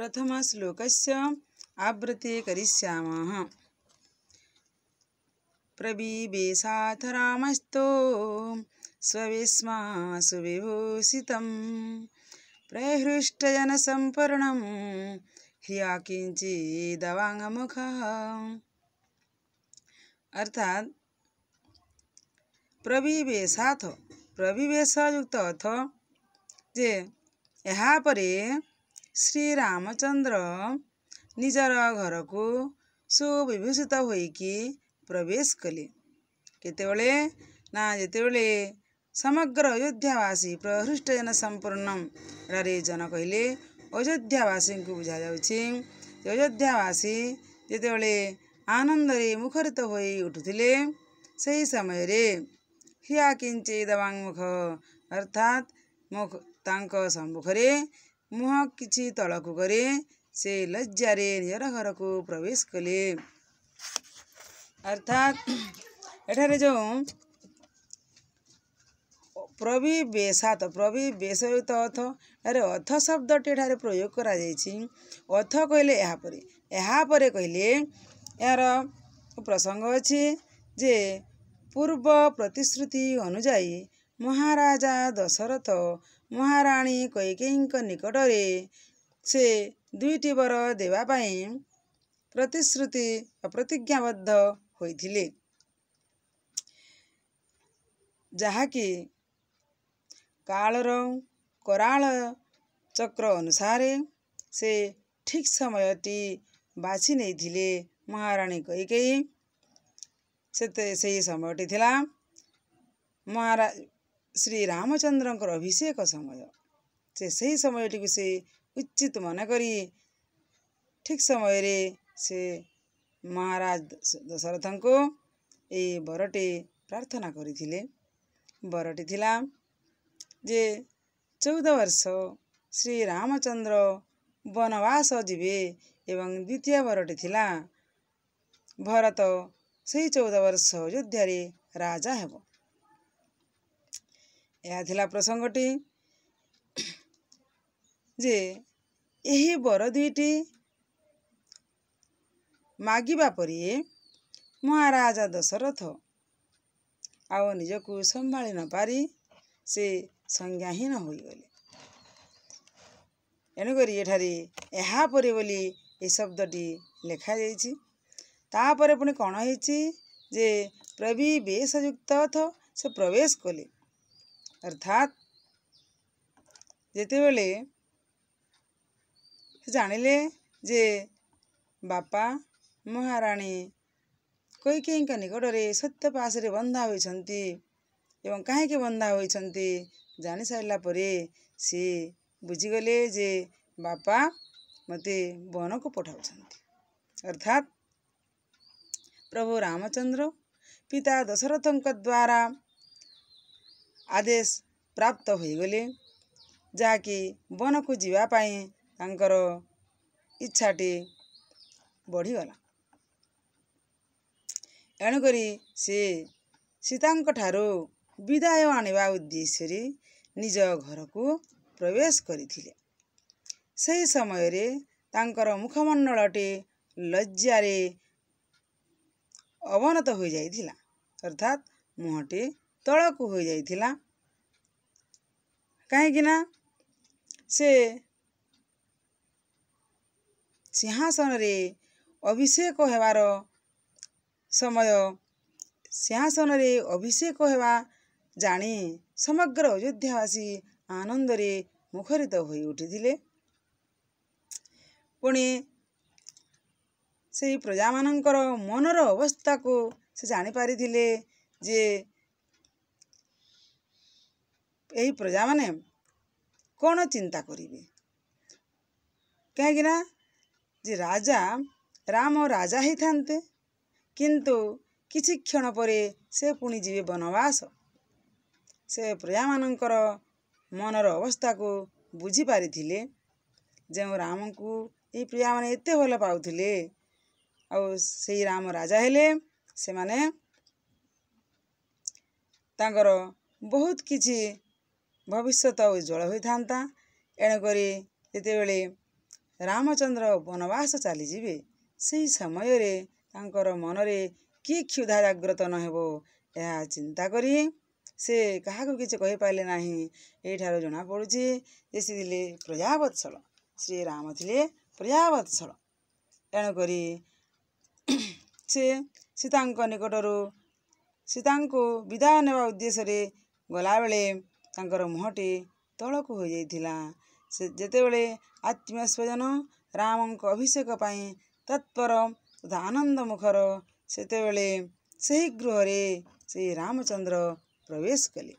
श्लोक आवृत्ति क्या प्रबीबेशाथ रामस्तो स्वविस्मासुविभूषितं प्रहृष्टजनसम्पर्णं ह्रिया किञ्चिदवाङ्गमुखः अर्थात प्रविवेशाथ प्रविवेश अथ जे जे ଏହାପରେ ଶ୍ରୀରାମଚନ୍ଦ୍ର ନିଜର ଘରକୁ ସୁବିଭୂଷିତ ହୋଇକି ପ୍ରବେଶ କଲେ କେତେବେଳେ ନା ଯେତେବେଳେ ସମଗ୍ର ଅଯୋଧ୍ୟାବାସୀ ପ୍ରହୃଷ୍ଟ ଜନ ସମ୍ପୂର୍ଣ୍ଣ ରାରେ ଜନ କହିଲେ ଅଯୋଧ୍ୟାବାସୀଙ୍କୁ ବୁଝାଯାଉଛି ଅଯୋଧ୍ୟାବାସୀ ଯେତେବେଳେ ଆନନ୍ଦରେ ମୁଖରିତ ହୋଇ ଉଠୁଥିଲେ ସେହି ସମୟରେ ହିଆ କିଞ୍ଚେ ଦବାଙ୍ଗ ମୁଖ ଅର୍ଥାତ୍ ତାଙ୍କ ସମ୍ମୁଖରେ ମୁହଁ କିଛି ତଳକୁ କରି ସେ ଲଜ୍ଜାରେ ନିଜର ଘରକୁ ପ୍ରବେଶ କଲେ ଅର୍ଥାତ୍ ଏଠାରେ ଯେଉଁ ପ୍ରବିବେଶାତ ପ୍ରବିବେଶିତ ଅର୍ଥ ଏଠାରେ ଅର୍ଥ ଶବ୍ଦଟି ଏଠାରେ ପ୍ରୟୋଗ କରାଯାଇଛି ଅର୍ଥ କହିଲେ ଏହାପରେ ଏହାପରେ କହିଲେ ଏହାର ପ୍ରସଙ୍ଗ ଅଛି ଯେ ପୂର୍ବ ପ୍ରତିଶ୍ରୁତି ଅନୁଯାୟୀ ମହାରାଜା ଦଶରଥ ମହାରାଣୀ କୈକେୟୀଙ୍କ ନିକଟରେ ସେ ଦୁଇଟି ବର ଦେବା ପାଇଁ ପ୍ରତିଶ୍ରୁତି ପ୍ରତିଜ୍ଞାବଦ୍ଧ ହୋଇଥିଲେ ଯାହାକି କାଳର କରାଳ ଚକ୍ର ଅନୁସାରେ ସେ ଠିକ୍ ସମୟଟି ବାଛି ନେଇଥିଲେ ମହାରାଣୀ କୈକେୟୀ ସେତେ ସେହି ସମୟଟି ଥିଲା ମହାରା ଶ୍ରୀରାମଚନ୍ଦ୍ରଙ୍କର ଅଭିଷେକ ସମୟ ସେ ସେହି ସମୟଟିକୁ ସେ ଉଚିତ ମନେ କରି ଠିକ୍ ସମୟରେ ସେ ମହାରାଜ ଦଶରଥଙ୍କୁ ଏଇ ବରଟି ପ୍ରାର୍ଥନା କରିଥିଲେ ବରଟି ଥିଲା ଯେ ଚଉଦ ବର୍ଷ ଶ୍ରୀରାମଚନ୍ଦ୍ର ବନବାସ ଯିବେ ଏବଂ ଦ୍ୱିତୀୟ ବରଟି ଥିଲା ଭରତ ସେହି ଚଉଦ ବର୍ଷ ଅଯୋଧ୍ୟାରେ ରାଜା ହେବ ଏହା ଥିଲା ପ୍ରସଙ୍ଗଟି ଯେ ଏହି ବର ଦୁଇଟି ମାଗିବା ପରେ ମହାରାଜା ଦଶରଥ ଆଉ ନିଜକୁ ସମ୍ଭାଳି ନ ପାରି ସେ ସଂଜ୍ଞାହୀନ ହୋଇଗଲେ ଏଣୁକରି ଏଠାରେ ଏହାପରେ ବୋଲି ଏ ଶବ୍ଦଟି ଲେଖାଯାଇଛି ତାପରେ ପୁଣି କ'ଣ ହେଇଛି ଯେ ପ୍ରବି ବେଶଯୁକ୍ତ ଅଥ ସେ ପ୍ରବେଶ କଲେ अर्थात जेतेबेले जानिले जे बापा महारानी कोइ केइका निकटरे सत्य पासरे बन्धा होइ छन्ति एवं काहे के बन्धा होइ छन्ति जानि सइला परे से बुझि गले जे बापा मते बहन को पठाउ छन्ति अर्थात प्रभु रामचन्द्र पिता दशरथंक द्वारा ଆଦେଶ ପ୍ରାପ୍ତ ହୋଇଗଲେ ଯାହାକି ବନକୁ ଯିବା ପାଇଁ ତାଙ୍କର ଇଚ୍ଛାଟି ବଢ଼ିଗଲା ଏଣୁକରି ସେ ସୀତାଙ୍କ ଠାରୁ ବିଦାୟ ଆଣିବା ଉଦ୍ଦେଶ୍ୟରେ ନିଜ ଘରକୁ ପ୍ରବେଶ କରିଥିଲେ ସେହି ସମୟରେ ତାଙ୍କର ମୁଖମଣ୍ଡଳଟି ଲଜ୍ଜାରେ ଅବନତ ହୋଇଯାଇଥିଲା ଅର୍ଥାତ୍ ମୁହଁଟି ତଳକୁ ହୋଇଯାଇଥିଲା କାହିଁକିନା ସେ ସିଂହାସନରେ ଅଭିଷେକ ହେବାର ସମୟ ସିଂହାସନରେ ଅଭିଷେକ ହେବା ଜାଣି ସମଗ୍ର ଅଯୋଧ୍ୟାବାସୀ ଆନନ୍ଦରେ ମୁଖରିତ ହୋଇ ଉଠିଥିଲେ ପୁଣି ସେହି ପ୍ରଜାମାନଙ୍କର ମନର ଅବସ୍ଥାକୁ ସେ ଜାଣିପାରିଥିଲେ ଯେ ଏହି ପ୍ରଜାମାନେ କ'ଣ ଚିନ୍ତା କରିବେ କାହିଁକିନା ଯେ ରାଜା ରାମ ରାଜା ହେଇଥାନ୍ତେ କିନ୍ତୁ କିଛି କ୍ଷଣ ପରେ ସେ ପୁଣି ଯିବେ ବନବାସ ସେ ପ୍ରଜାମାନଙ୍କର ମନର ଅବସ୍ଥାକୁ ବୁଝିପାରିଥିଲେ ଯେଉଁ ରାମଙ୍କୁ ଏଇ ପ୍ରଜାମାନେ ଏତେ ଭଲ ପାଉଥିଲେ ଆଉ ସେଇ ରାମ ରାଜା ହେଲେ ସେମାନେ ତାଙ୍କର ବହୁତ କିଛି ଭବିଷ୍ୟତ ଉଜ୍ଜଳ ହୋଇଥାନ୍ତା ଏଣୁକରି ଯେତେବେଳେ ରାମଚନ୍ଦ୍ର ବନବାସ ଚାଲିଯିବେ ସେହି ସମୟରେ ତାଙ୍କର ମନରେ କି କ୍ଷୁଧା ଜାଗ୍ରତ ନ ହେବ ଏହା ଚିନ୍ତା କରି ସେ କାହାକୁ କିଛି କହିପାରିଲେ ନାହିଁ ଏଇଠାରୁ ଜଣାପଡ଼ୁଛି ଯେ ସେ ଥିଲେ ପ୍ରଜାବତ୍ସଳ ଶ୍ରୀରାମ ଥିଲେ ପ୍ରଜାବତ୍ସଳ ଏଣୁକରି ସେ ସୀତାଙ୍କ ନିକଟରୁ ସୀତାଙ୍କୁ ବିଦାୟ ନେବା ଉଦ୍ଦେଶ୍ୟରେ ଗଲାବେଳେ ତାଙ୍କର ମୁହଁଟି ତଳକୁ ହୋଇଯାଇଥିଲା ସେ ଯେତେବେଳେ ଆତ୍ମୀୟ ସ୍ୱଜନ ରାମଙ୍କ ଅଭିଷେକ ପାଇଁ ତତ୍ପର ତଥା ଆନନ୍ଦ ମୁଖର ସେତେବେଳେ ସେହି ଗୃହରେ ସେ ରାମଚନ୍ଦ୍ର ପ୍ରବେଶ କଲେ